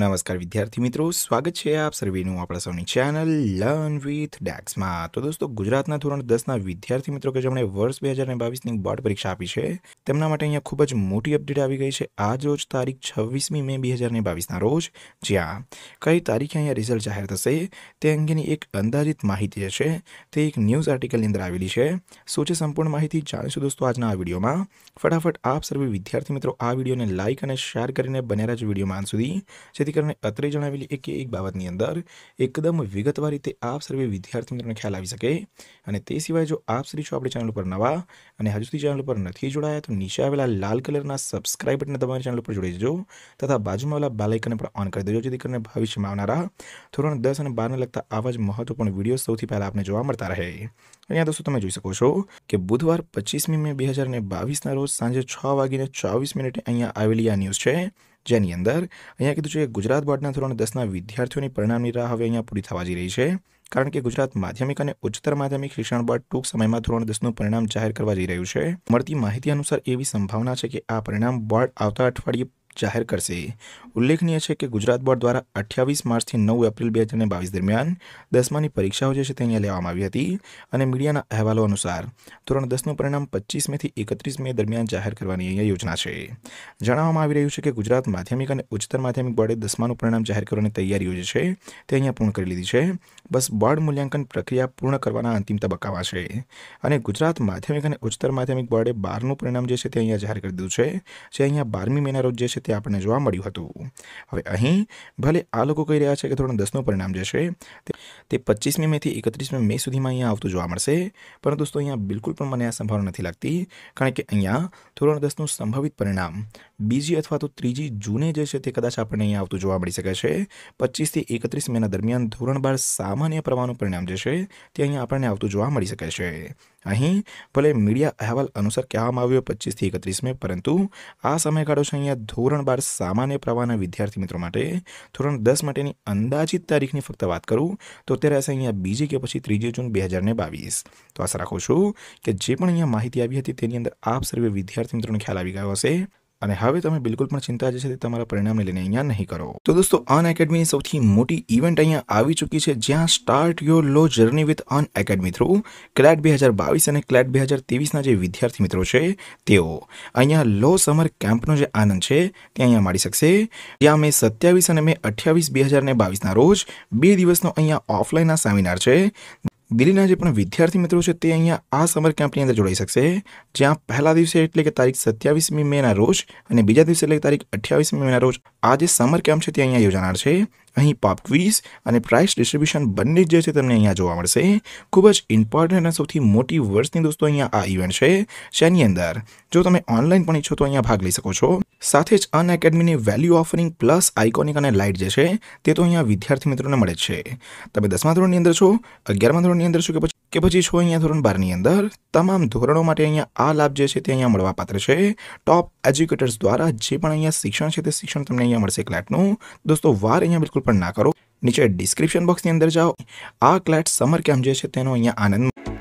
નમસ્કાર વિદ્યાર્થી મિત્રો સ્વાગત છે આપ સર્વેનું આપણા સૌની ચેનલ લર્ન વિથ ડેક્સમાં તો દોસ્તો ગુજરાતના ધોરણ દસના વિદ્યાર્થી મિત્રો કે જેમણે વર્ષ બે હજાર બાવીસની બોર્ડ પરીક્ષા આપી છે તેમના માટે અહીંયા ખૂબ જ મોટી અપડેટ આવી ગઈ છે આજ રોજ તારીખ છવ્વીસમી મે બે હજાર બાવીસના રોજ જ્યાં કઈ તારીખે અહીંયા રિઝલ્ટ જાહેર થશે તે અંગેની એક અંદાજિત માહિતી જે છે તે એક ન્યૂઝ આર્ટિકલની અંદર આવેલી છે શું છે સંપૂર્ણ માહિતી જાણીશું દોસ્તો આજના આ વિડીયોમાં ફટાફટ આપ સર્વે વિદ્યાર્થી મિત્રો આ વિડીયોને લાઇક અને શેર કરીને બનેરા જ વિડીયો માન સુધી જેથી કરીને અત્રે જણાવેલી એક એક બાબતની અંદર એકદમ વિગતવાર રીતે આપ સર્વે વિદ્યાર્થી મિત્રોને ખ્યાલ આવી શકે અને તે સિવાય જો આપ શ્રી છો આપણી ચેનલ ઉપર નવા અને હજુ સુધી ચેનલ ઉપર નથી જોડાયા તો નીચે આવેલા લાલ કલરના સબસ્ક્રાઇબ બટનને તમારી ચેનલ ઉપર જોડી દેજો તથા બાજુમાં આવેલા બાલાઇકને પણ ઓન કરી દેજો જેથી કરીને ભવિષ્યમાં આવનારા ધોરણ દસ અને બારને લગતા આવા જ મહત્વપૂર્ણ વિડીયો સૌથી પહેલાં આપને જોવા મળતા રહે અહીંયા દોસ્તો તમે જોઈ શકો છો કે બુધવાર પચીસમી મે બે હજાર ને બાવીસના રોજ સાંજે છ વાગીને ચોવીસ મિનિટે અહીંયા આવેલી આ ન્યૂઝ છે જેની અંદર અહીંયા કીધું છે કે ગુજરાત બોર્ડના ધોરણ દસના વિદ્યાર્થીઓની પરિણામની રાહ હવે અહીંયા પૂરી થવા જઈ રહી છે કારણ કે ગુજરાત માધ્યમિક અને ઉચ્ચતર માધ્યમિક શિક્ષણ બોર્ડ ટૂંક સમયમાં ધોરણ દસનું પરિણામ જાહેર કરવા જઈ રહ્યું છે મળતી માહિતી અનુસાર એવી સંભાવના છે કે આ પરિણામ બોર્ડ આવતા અઠવાડિયે જાહેર કરશે ઉલ્લેખનીય છે કે ગુજરાત બોર્ડ દ્વારા અઠ્યાવીસ માર્ચથી નવ એપ્રિલ બે હજાર બાવીસ દરમિયાન દસમાની પરીક્ષાઓ જે છે તે અહીંયા લેવામાં આવી હતી અને મીડિયાના અહેવાલો અનુસાર ધોરણ દસનું પરિણામ પચીસ મેથી એકત્રીસ મે દરમિયાન જાહેર કરવાની અહીંયા યોજના છે જણાવવામાં આવી રહ્યું છે કે ગુજરાત માધ્યમિક અને ઉચ્ચતર માધ્યમિક બોર્ડે દસમાનું પરિણામ જાહેર કરવાની તૈયારીઓ જે છે તે અહીંયા પૂર્ણ કરી લીધી છે બસ બોર્ડ મૂલ્યાંકન પ્રક્રિયા પૂર્ણ કરવાના અંતિમ તબક્કામાં છે અને ગુજરાત માધ્યમિક અને ઉચ્ચતર માધ્યમિક બોર્ડે બારનું પરિણામ જે છે તે અહીંયા જાહેર કરી દીધું છે જે અહીંયા બારમી મહિના રોજ જે છે તે આપણે જોવા મળ્યું હતું હવે અહીં ભલે આ લોકો કહી રહ્યા છે કે થોરણ 10 નો પરિણામ જશે તે 25મી મે થી 31મી મે સુધીમાં અહીં આવતું જોવા મળશે પરંતુ दोस्तों અહીંયા બિલકુલ પણ મને આ સંભવ નથી લાગતી કારણ કે અહીંયા થોરણ 10 નું સંભવિત પરિણામ બીજું અથવા તો ત્રીજી જૂને જે છે તે કદાચ આપણે અહીં આવતું જોવા મળી શકે છે 25 થી 31 મે ના दरम्यान ધોરણ બાર સામાન્ય પ્રવાહનું પરિણામ જશે તે અહીંયા આપણે આવતું જોવા મળી શકે છે અહીં ભલે મીડિયા અહેવાલ અનુસાર કહેવા માં આવ્યું છે 25 થી 31 મે પરંતુ આ સમયગાળો છે અહીંયા ધો ધોરણ બાર સામાન્ય પ્રવાહના વિદ્યાર્થી મિત્રો માટે ધોરણ દસ માટેની અંદાજિત તારીખની ફક્ત વાત કરું તો અત્યારે હશે અહીંયા બીજી કે પછી ત્રીજી જૂન બે હજાર ને બાવીસ તો આશા રાખું છું કે જે પણ અહીંયા માહિતી આવી હતી તેની અંદર આપ સર્વે વિદ્યાર્થી મિત્રોને ખ્યાલ આવી ગયો હશે અને હવે તમે બિલકુલ પણ ચિંતા જે છે તે તમારા પરિણામને લઈને અહીંયા નહીં કરો તો દોસ્તો અન એકેડમીની સૌથી મોટી ઇવેન્ટ અહીંયા આવી ચૂકી છે જ્યાં start your law journey with Unacademy through CLAT બે હજાર બાવીસ અને ક્લેટ બે હજાર ત્રેવીસના જે વિદ્યાર્થી મિત્રો છે તેઓ અહીંયા લો સમર કેમ્પનો જે આનંદ છે તે અહીંયા માણી શકશે ત્યાં મેં સત્યાવીસ અને મેં અઠ્યાવીસ બે હજાર ને બાવીસના રોજ બે દિવસનો અહીંયા ઓફલાઈનના સેમિનાર છે દિલ્હીના જે પણ વિદ્યાર્થી મિત્રો છે તે અહીંયા આ સમર કેમ્પની અંદર જોડાઈ શકશે જ્યાં પહેલા દિવસે એટલે કે તારીખ સત્યાવીસમી મેના રોજ અને બીજા દિવસે એટલે કે તારીખ અઠ્યાવીસમી મેના રોજ આ જે સમર કેમ્પ છે તે અહીંયા યોજાનાર છે અહીં પોપ ક્વિઝ અને પ્રાઇસ ડિસ્ટ્રીબ્યુશન બંને જે છે તમને અહીંયા જોવા મળશે ખૂબ જ ઇમ્પોર્ટન્ટ અને સૌથી મોટી વર્ષની દોસ્તો અહીંયા આ ઇવેન્ટ છે જેની અંદર જો તમે ઓનલાઈન પણ ઈચ્છો તો અહીંયા ભાગ લઈ શકો છો સાથે જ અન એકેડમીની વેલ્યુ ઓફરિંગ પ્લસ આઇકોનિક અને લાઇટ જે છે તે તો અહીંયા વિદ્યાર્થી મિત્રોને મળે છે તમે દસમા ધોરણની અંદર છો અગિયારમા ધોરણની અંદર છો કે પછી કે પછી છો અહીંયા ધોરણ બારની અંદર તમામ ધોરણો માટે અહીંયા આ લાભ જે છે તે અહીંયા મળવાપાત્ર છે ટોપ એજ્યુકેટર્સ દ્વારા જે પણ અહીંયા શિક્ષણ છે તે શિક્ષણ તમને અહીંયા મળશે ક્લેટનું દોસ્તો વાર અહીંયા બિલકુલ પણ ના કરો નીચે ડિસ્ક્રિપ્શન બોક્સની અંદર જાઓ આ ક્લેટ સમર કેમ્પ જે છે તેનો અહીંયા આનંદ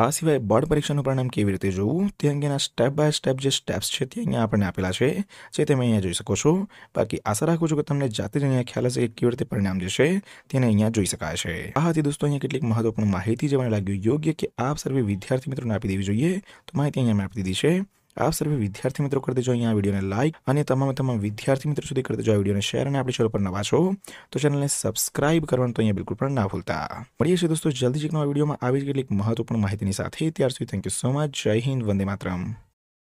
આ સિવાય બોર્ડ પરીક્ષાનું પરિણામ કેવી રીતે જોવું તે અંગેના સ્ટેપ બાય સ્ટેપ જે સ્ટેપ્સ છે તે અહીંયા આપણને આપેલા છે જે તમે અહીંયા જોઈ શકો છો બાકી આશા રાખું છું કે તમને જાતે જ અહીંયા ખ્યાલ હશે કે કેવી રીતે પરિણામ જે તેને અહીંયા જોઈ શકાય છે આ હતી દોસ્તો અહીંયા કેટલીક મહત્વપૂર્ણ માહિતી જે મને લાગ્યું યોગ્ય કે આપ સર્વે વિદ્યાર્થી મિત્રોને આપી દેવી જોઈએ તો માહિતી અહીંયા મેં આપી દીધી છે આપ સર્વે વિદ્યાર્થી મિત્રો કરી દેજો અહીંયા વિડીયોને લાઇક અને તમામે તમામ વિદ્યાર્થી મિત્રો સુધી કરી દેજો આ વિડીયોને શેર અને આપણી ચેનલ પર નવા છો તો ચેનલને સબસ્ક્રાઇબ કરવાનું તો અહીંયા બિલકુલ પણ ના ભૂલતા મળીએ છીએ દોસ્તો જલ્દી જ એક નવા વિડીયોમાં આવી જ કેટલીક મહત્વપૂર્ણ માહિતીની સાથે ત્યાર સુધી થેન્ક યુ સો મચ જય હિન્દ વંદે માતરમ